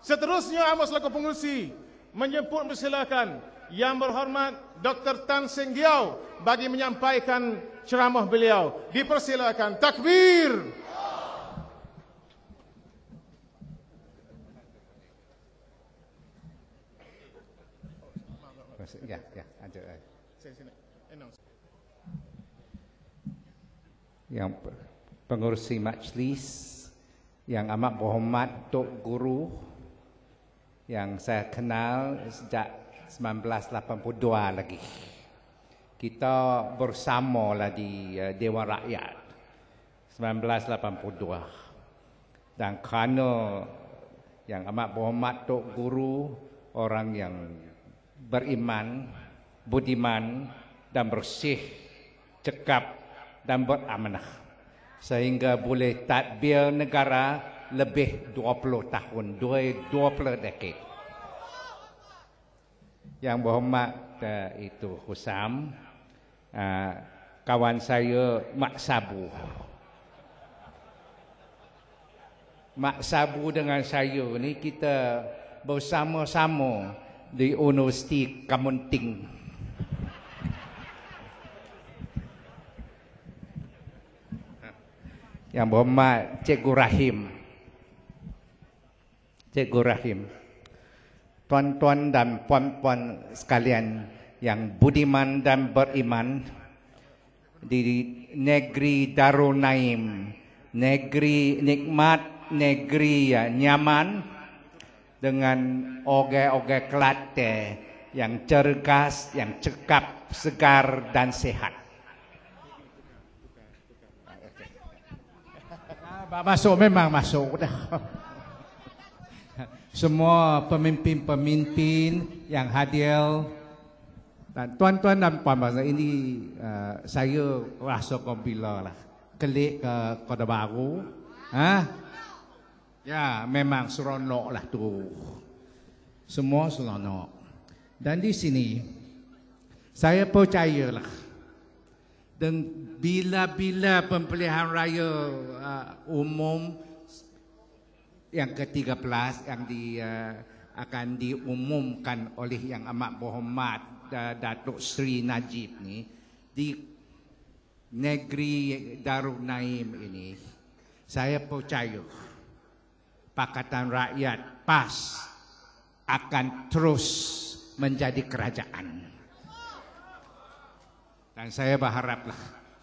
Seterusnya Amos selaku pengurusi menjemput persilakan yang berhormat Dr. Tan Seng Giao bagi menyampaikan ceramah beliau. Dipersilakan. Takbir! Ya, ya, ada. Eh. Yang pengurusi majlis yang amat berhormat Tok Guru yang saya kenal sejak 1982 lagi. Kita bersama lah di eh, Dewan Rakyat 1982. Dan kerana yang amat berhormat Tok Guru, orang yang beriman, budiman dan bersih, cekap dan beramanah. Sehingga boleh tadbir negara lebih 20 tahun, 20 dekad. Yang berhormat eh, itu Husam, eh, kawan saya Mak Sabu. Mak Sabu dengan saya ni kita bersama-sama di Universiti Kamunting. Yang berhormat Cikgu Rahim. Rahim. Cikgu Rahim, tuan-tuan dan puan-puan sekalian yang budiman dan beriman di negeri Darul Naim, negeri nikmat, negeri ya, nyaman dengan oge-oge kelate yang cergas, yang cekap, segar dan sehat. Ah, Bapak masuk memang masuk. semua pemimpin-pemimpin yang hadir dan tuan-tuan dan puan-puan ini uh, saya rasa gembira lah kelik ke kota baru ha ya memang seronok lah tu semua seronok dan di sini saya percaya lah dan bila-bila pemilihan raya uh, umum yang ke-13 yang di eh, akan diumumkan oleh yang amat berhormat eh, Datuk Sri Najib ni di negeri Darul Naim ini saya percaya Pakatan Rakyat PAS akan terus menjadi kerajaan dan saya berharaplah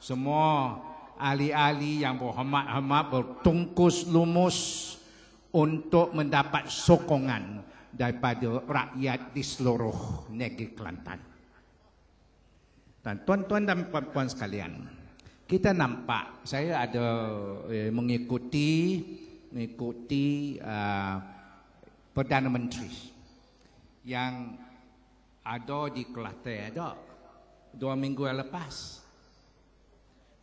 semua ahli-ahli yang berhormat-hormat bertungkus lumus untuk mendapat sokongan daripada rakyat di seluruh negeri Kelantan. Dan tuan-tuan dan puan-puan sekalian, kita nampak saya ada eh, mengikuti mengikuti uh, Perdana Menteri yang ada di Kelantan ada dua minggu yang lepas.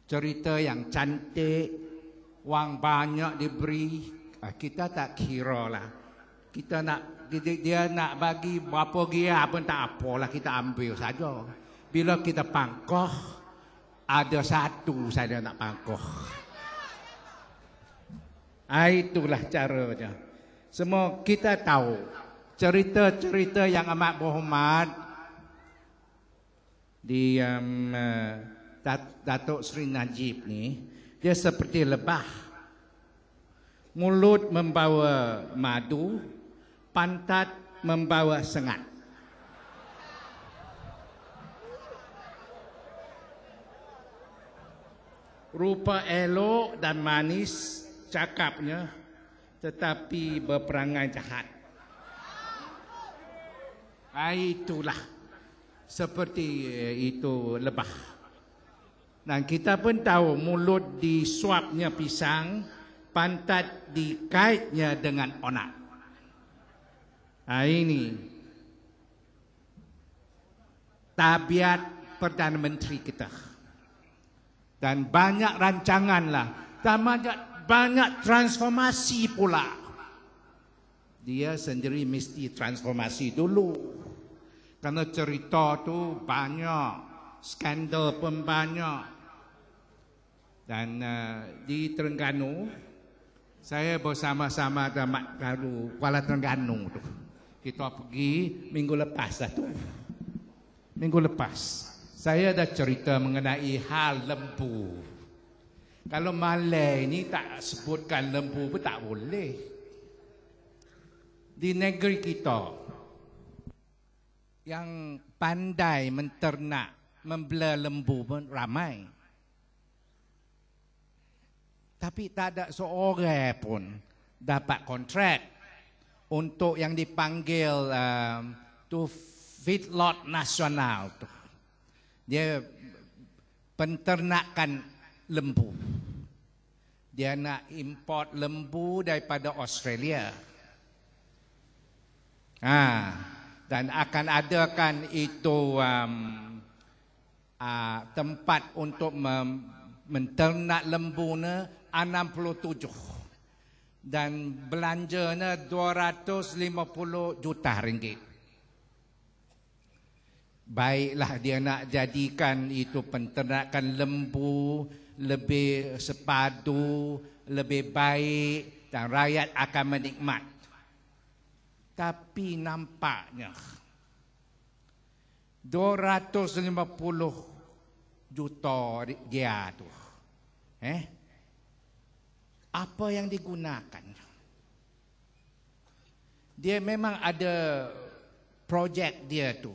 Cerita yang cantik, wang banyak diberi, Ah, kita tak kira lah. Kita nak dia, dia nak bagi berapa gear pun tak apalah kita ambil saja. Bila kita pangkoh ada satu saja nak pangkoh. Ah, itulah caranya. Semua kita tahu cerita-cerita yang amat berhormat di um, eh, Datuk Seri Najib ni dia seperti lebah mulut membawa madu, pantat membawa sengat. Rupa elok dan manis cakapnya tetapi berperangai jahat. Ah, itulah seperti eh, itu lebah. Dan kita pun tahu mulut disuapnya pisang, pantat dikaitnya dengan onak. Nah, ha, ini tabiat Perdana Menteri kita. Dan banyak rancangan lah. Dan banyak, banyak transformasi pula. Dia sendiri mesti transformasi dulu. Karena cerita tu banyak. Skandal pun banyak. Dan uh, di Terengganu, saya bersama-sama dengan Mak Kuala Terengganu tu. Kita pergi minggu lepas lah tu. Minggu lepas. Saya ada cerita mengenai hal lembu. Kalau Malay ni tak sebutkan lembu pun tak boleh. Di negeri kita, yang pandai menternak, membelah lembu pun ramai. Tapi tak ada seorang pun dapat kontrak untuk yang dipanggil um, to feedlot nasional tu. Dia penternakan lembu. Dia nak import lembu daripada Australia. Ah, dan akan adakan itu um, uh, tempat untuk menternak lembu ne 67 dan belanjanya 250 juta ringgit. Baiklah dia nak jadikan itu penternakan lembu lebih sepadu, lebih baik dan rakyat akan menikmat. Tapi nampaknya 250 juta dia tu. Eh? apa yang digunakan. Dia memang ada projek dia tu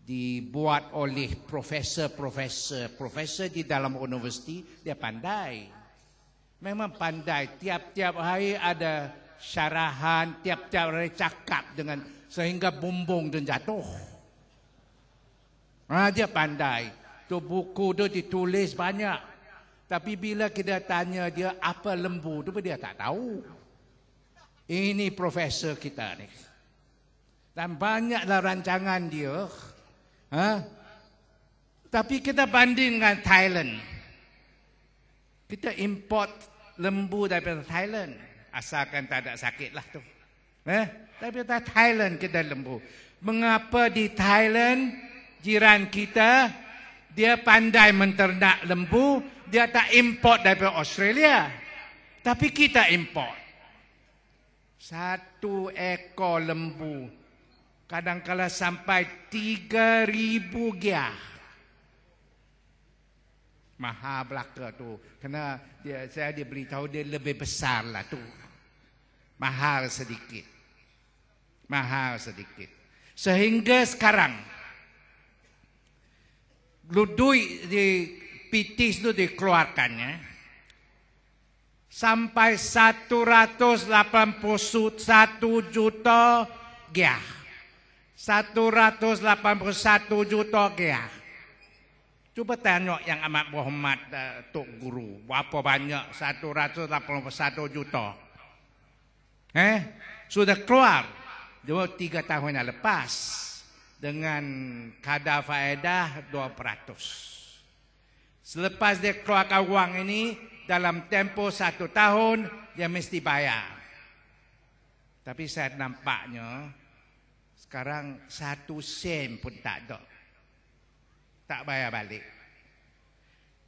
dibuat oleh profesor-profesor, profesor di dalam universiti, dia pandai. Memang pandai, tiap-tiap hari ada syarahan, tiap-tiap hari cakap dengan sehingga bumbung dan jatuh. Ha, dia pandai. Tu buku tu ditulis banyak. Tapi bila kita tanya dia apa lembu tu dia tak tahu. Ini profesor kita ni. Dan banyaklah rancangan dia. Ha? Tapi kita banding dengan Thailand. Kita import lembu daripada Thailand. Asalkan tak ada sakit lah tu. Eh? Tapi kita Thailand kita lembu. Mengapa di Thailand jiran kita dia pandai menternak lembu dia tak import dari Australia. Tapi kita import. Satu ekor lembu. Kadangkala sampai 3,000 giah. Maha belaka tu. Kena dia, saya dia beritahu dia lebih besar lah tu. Mahal sedikit. Mahal sedikit. Sehingga sekarang. Duit di pitis itu dikeluarkannya sampai 181 juta giah. 181 juta giah. Cuba tanya yang amat berhormat uh, Tok Guru, berapa banyak 181 juta? Eh, sudah keluar. Dua tiga tahun yang lepas dengan kadar faedah 200. Selepas dia keluarkan wang ini dalam tempoh satu tahun dia mesti bayar. Tapi saya nampaknya sekarang satu sen pun tak ada. Tak bayar balik.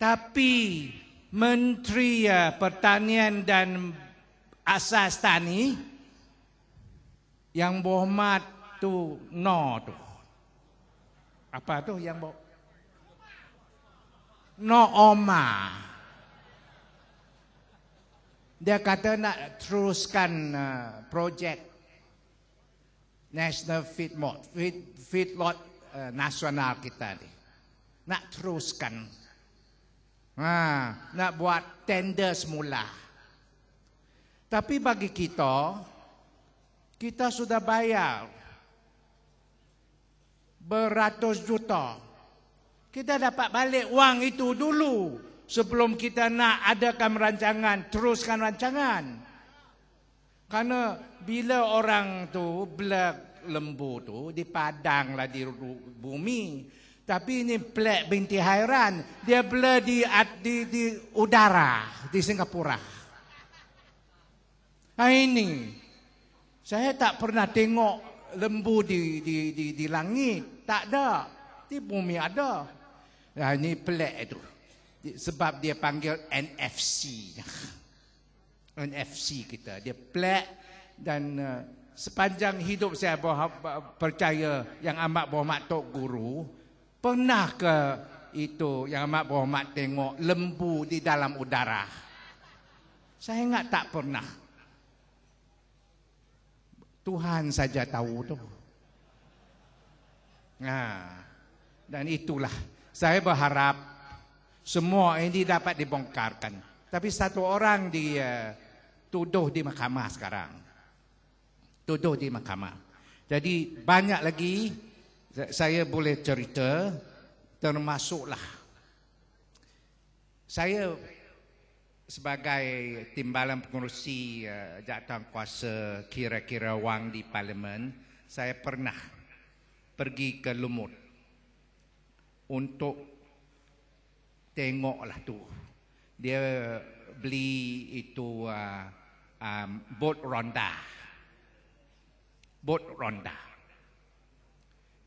Tapi Menteri ya, Pertanian dan Asas Tani yang berhormat tu no tu. Apa tu yang berhormat? no oma. Dia kata nak teruskan uh, projek National Feedlot feed, feed uh, nasional kita ni. Nak teruskan. Ha, nak buat tender semula. Tapi bagi kita, kita sudah bayar beratus juta. Kita dapat balik wang itu dulu sebelum kita nak adakan rancangan, teruskan rancangan. Karena bila orang tu belak lembu tu di padang lah di bumi, tapi ini belak binti Hairan dia belak di, di di udara di Singapura. Nah ini saya tak pernah tengok lembu di di di, di langit tak ada di bumi ada Ha, ah, ini pelik itu. Sebab dia panggil NFC. NFC kita. Dia pelik dan uh, sepanjang hidup saya percaya yang amat berhormat Tok Guru, pernah ke itu yang amat berhormat tengok lembu di dalam udara? Saya ingat tak pernah. Tuhan saja tahu tu. Nah, dan itulah saya berharap semua ini dapat dibongkarkan. Tapi satu orang dia eh, tuduh di mahkamah sekarang. Tuduh di mahkamah. Jadi banyak lagi saya boleh cerita termasuklah saya sebagai timbalan pengurusi eh, jawatan kuasa kira-kira wang di parlimen saya pernah pergi ke Lumut untuk tengoklah tu. Dia beli itu uh, um, boat ronda. Bot ronda.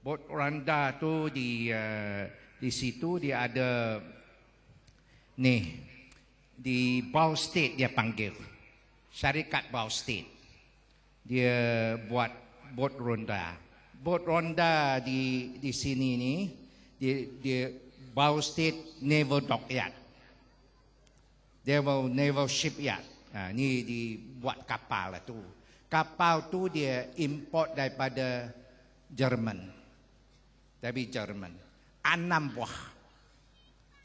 Bot ronda tu di uh, di situ dia ada ni di Bow State dia panggil syarikat Bow State dia buat bot ronda Bot ronda di di sini ni the, the bow state naval dockyard. There were naval shipyard. Ha, ni buat kapal lah tu. Kapal tu dia import daripada Jerman. Tapi Jerman. Enam buah.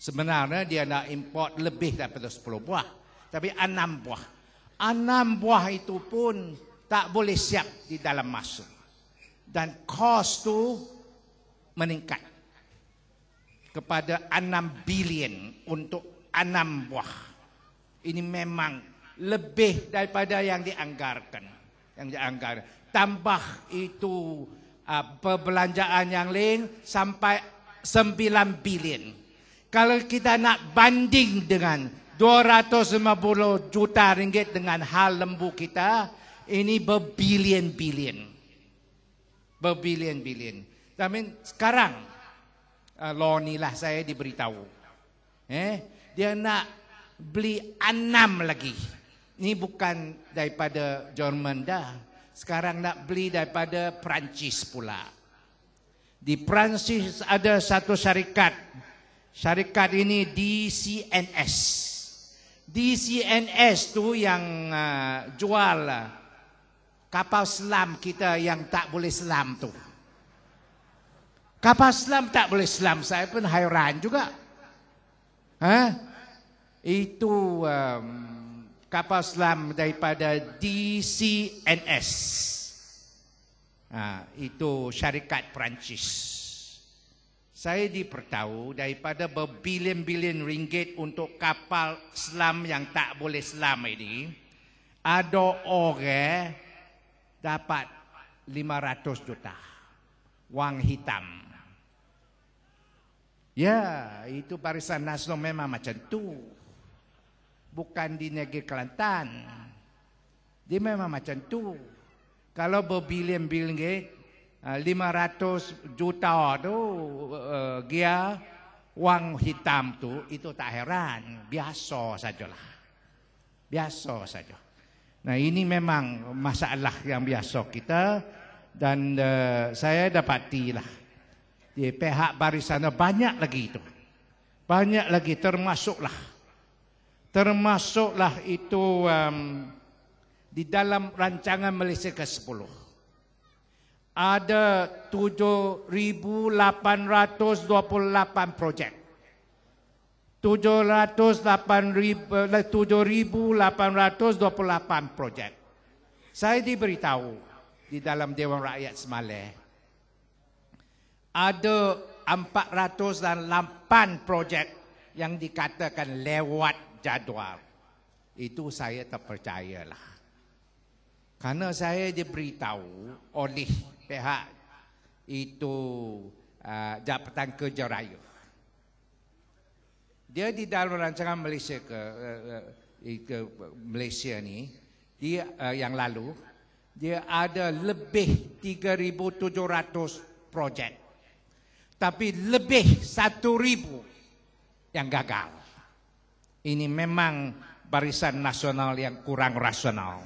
Sebenarnya dia nak import lebih daripada sepuluh buah. Tapi enam buah. Enam buah itu pun tak boleh siap di dalam masa. Dan kos tu meningkat kepada 6 bilion untuk 6 buah. Ini memang lebih daripada yang dianggarkan. Yang dianggarkan. Tambah itu uh, perbelanjaan yang lain sampai 9 bilion. Kalau kita nak banding dengan 250 juta ringgit dengan hal lembu kita, ini berbilion-bilion. Berbilion-bilion. Tapi sekarang Ah, lah saya diberitahu. Eh, dia nak beli enam lagi. Ni bukan daripada Jerman dah. Sekarang nak beli daripada Perancis pula. Di Perancis ada satu syarikat. Syarikat ini DCNS. DCNS tu yang uh, jual ah, kapal selam kita yang tak boleh selam tu. Kapal selam tak boleh selam saya pun hairan juga. Hah? Itu um, kapal selam daripada DCNS. Ha, itu syarikat Perancis. Saya dipertahu daripada berbilion-bilion ringgit untuk kapal selam yang tak boleh selam ini. Ada orang dapat 500 juta wang hitam. Ya, itu barisan nasional memang macam tu. Bukan di negeri Kelantan. Dia memang macam tu. Kalau berbilion-bilion ke, eh, 500 juta tu, uh, eh, dia wang hitam tu, itu tak heran. Biasa sajalah. Biasa saja. Nah ini memang masalah yang biasa kita. Dan uh, saya dapatilah di pihak barisan banyak lagi itu. Banyak lagi termasuklah termasuklah itu um, di dalam rancangan Malaysia ke-10. Ada 7828 projek. 7828 projek. Saya diberitahu di dalam Dewan Rakyat semalam ada 408 projek yang dikatakan lewat jadual. Itu saya terpercayalah. Karena saya diberitahu oleh pihak itu uh, Jabatan Kerja Raya. Dia di dalam rancangan Malaysia ke, uh, uh ke Malaysia ni dia uh, yang lalu dia ada lebih 3700 projek tapi lebih satu ribu yang gagal. Ini memang barisan nasional yang kurang rasional.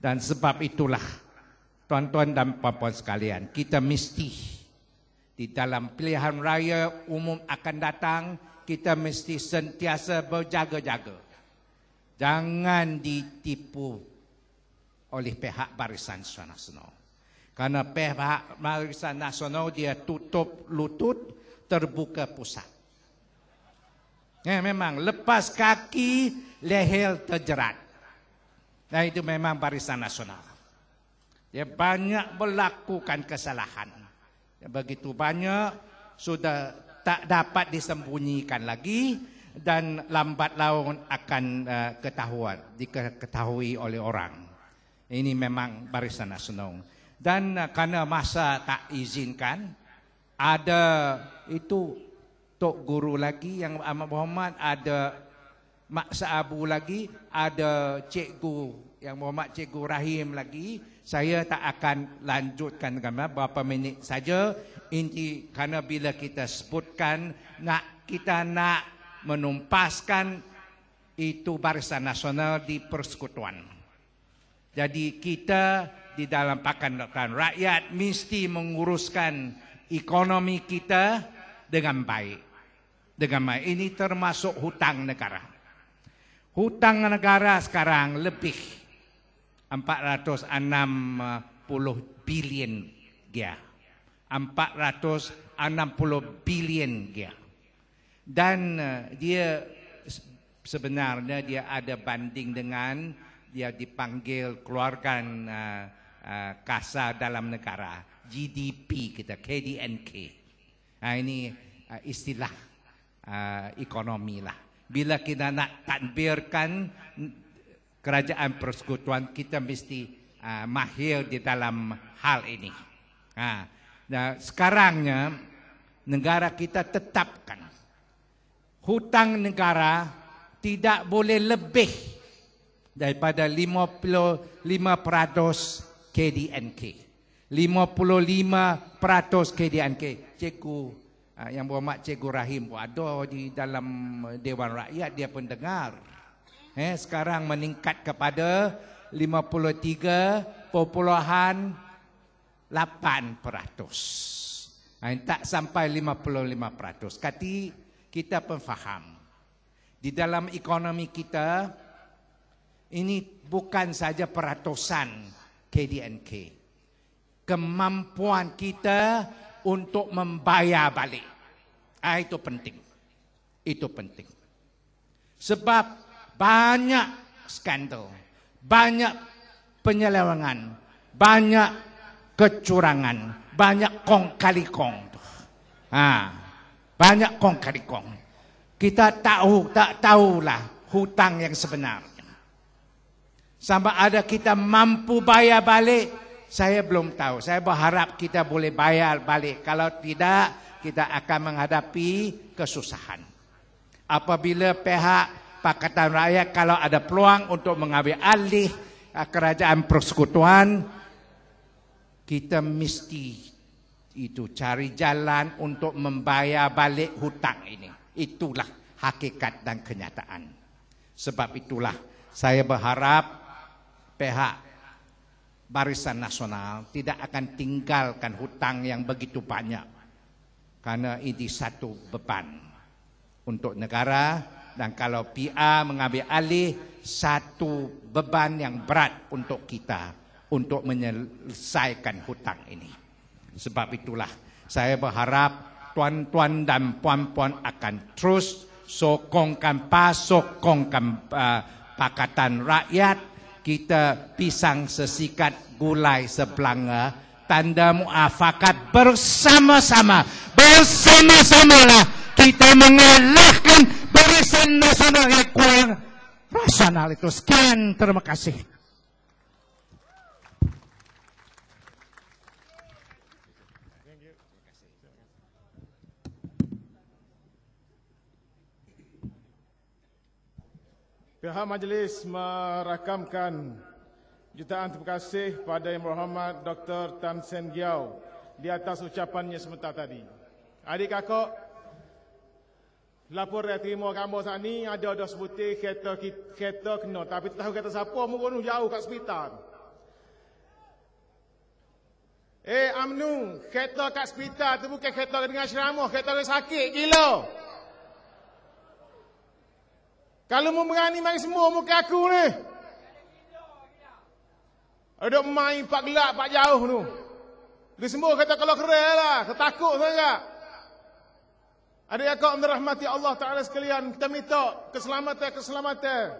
Dan sebab itulah, tuan-tuan dan puan-puan sekalian, kita mesti di dalam pilihan raya umum akan datang, kita mesti sentiasa berjaga-jaga. Jangan ditipu oleh pihak barisan nasional. Karena pihak warisan nasional dia tutup lutut, terbuka pusat. Ya, memang lepas kaki, leher terjerat. Nah itu memang Barisan nasional. Dia ya, banyak melakukan kesalahan. Ya, begitu banyak, sudah tak dapat disembunyikan lagi dan lambat laun akan uh, ketahuan, diketahui oleh orang. Ini memang barisan nasional dan kerana masa tak izinkan ada itu tok guru lagi yang Ahmad berhormat ada mak saabu lagi ada cikgu yang berhormat cikgu rahim lagi saya tak akan lanjutkan gambar berapa minit saja inti kerana bila kita sebutkan nak kita nak menumpaskan itu barisan nasional di persekutuan jadi kita di dalam pakan rakyat mesti menguruskan ekonomi kita dengan baik. Dengan baik. Ini termasuk hutang negara. Hutang negara sekarang lebih 460 bilion eh, dia. 460 bilion dia. Dan dia sebenarnya dia ada banding dengan dia dipanggil keluarkan uh, eh, Ah, kasa dalam negara GDP kita KDNK uh, ah, ini uh, istilah uh, ekonomi lah bila kita nak tanbirkan kerajaan persekutuan kita mesti uh, mahir di dalam hal ini uh, nah sekarangnya negara kita tetapkan hutang negara tidak boleh lebih daripada 55% KDNK. 55% KDNK. Cikgu ah, yang bawa mak Cikgu Rahim pun ada di dalam eh, Dewan Rakyat dia pun dengar. Eh, sekarang meningkat kepada 53.8%. Ah, tak sampai 55%. Kati kita pun faham. Di dalam ekonomi kita, ini bukan saja peratusan KDNK. Kemampuan kita untuk membayar balik. Ah, itu penting. Itu penting. Sebab banyak skandal, banyak penyelewangan, banyak kecurangan, banyak kong kali kong. Ha, banyak kong kali kong. Kita tahu tak tahulah hutang yang sebenarnya. Sampai ada kita mampu bayar balik Saya belum tahu Saya berharap kita boleh bayar balik Kalau tidak kita akan menghadapi kesusahan Apabila pihak Pakatan Rakyat Kalau ada peluang untuk mengambil alih eh, Kerajaan Persekutuan Kita mesti itu cari jalan untuk membayar balik hutang ini Itulah hakikat dan kenyataan Sebab itulah saya berharap PH barisan nasional tidak akan tinggalkan hutang yang begitu banyak karena ini satu beban untuk negara dan kalau PA mengambil alih satu beban yang berat untuk kita untuk menyelesaikan hutang ini sebab itulah saya berharap tuan-tuan dan puan-puan akan terus sokongkan pasokongkan uh, pakatan rakyat kita pisang sesikat gulai seplanga. tanda muafakat bersama-sama bersama-samalah kita mengalahkan barisan nasional yang rasional itu sekian terima kasih Pihak majlis merakamkan jutaan terima kasih pada Yang Berhormat Dr. Tan Sen Giao di atas ucapannya sebentar tadi. Adik kakak, lapor yang terima kamu saat ini ada dah sebuti kereta, kereta kena. Tapi tahu kereta siapa, mungkin jauh kat sepitar. Eh, Amnu, kereta kat sepitar tu bukan kereta dengan ceramah, kereta dengan sakit, gila. Gila. Kalau mau berani mari semua muka aku ni. Ada mai pak gelap pak jauh tu. Di semua kata kalau keren lah, ketakut saja. Ada yang kau merahmati Allah Ta'ala sekalian, kita minta keselamatan-keselamatan.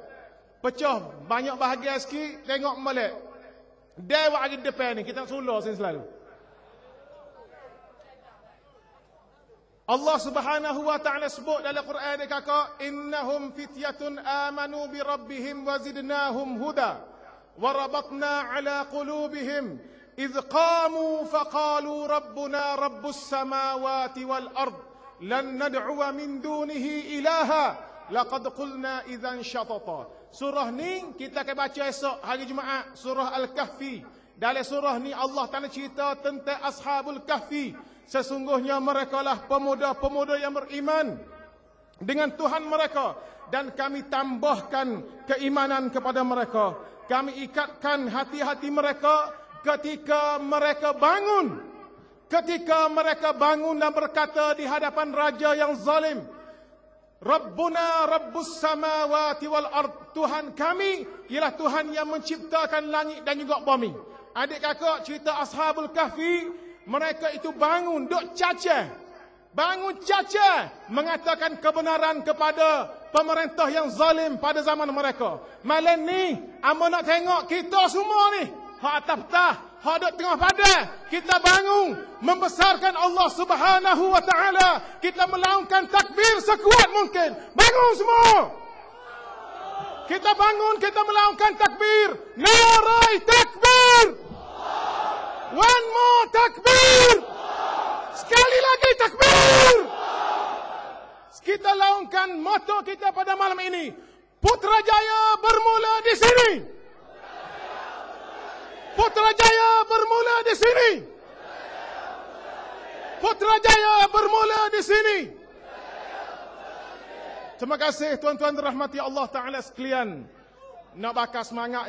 Pecah banyak bahagia sikit, tengok malik. Dewa buat hari depan ni, kita nak sulur sini selalu. Allah Subhanahu wa taala sebut dalam Quran dia kata innahum fityatun amanu bi rabbihim wa zidnahum huda wa rabatna ala qulubihim idh qamu faqalu rabbuna rabbus samawati wal ard lan nad'u min dunihi ilaha laqad qulna idhan shatata surah ni kita akan baca esok hari jumaat surah al-kahfi dalam surah ni Allah tanda cerita tentang ashabul kahfi sesungguhnya mereka lah pemuda-pemuda yang beriman dengan Tuhan mereka dan kami tambahkan keimanan kepada mereka kami ikatkan hati-hati mereka ketika mereka bangun ketika mereka bangun dan berkata di hadapan raja yang zalim Rabbuna Rabbus samawati wal ard Tuhan kami ialah Tuhan yang menciptakan langit dan juga bumi Adik kakak cerita Ashabul Kahfi mereka itu bangun dok cacah bangun cacah mengatakan kebenaran kepada pemerintah yang zalim pada zaman mereka malam ni amo nak tengok kita semua ni hak atas tah hak duk tengah pada kita bangun membesarkan Allah Subhanahu wa taala kita melaungkan takbir sekuat mungkin bangun semua kita bangun, kita melakukan takbir. Narai takbir! takbir. One more takbir. Sekali lagi takbir. Kita laungkan moto kita pada malam ini. Putrajaya bermula di sini. Putrajaya bermula di sini. Putrajaya bermula di sini. Terima kasih tuan-tuan rahmati Allah Ta'ala sekalian. Nak bakar semangat ya.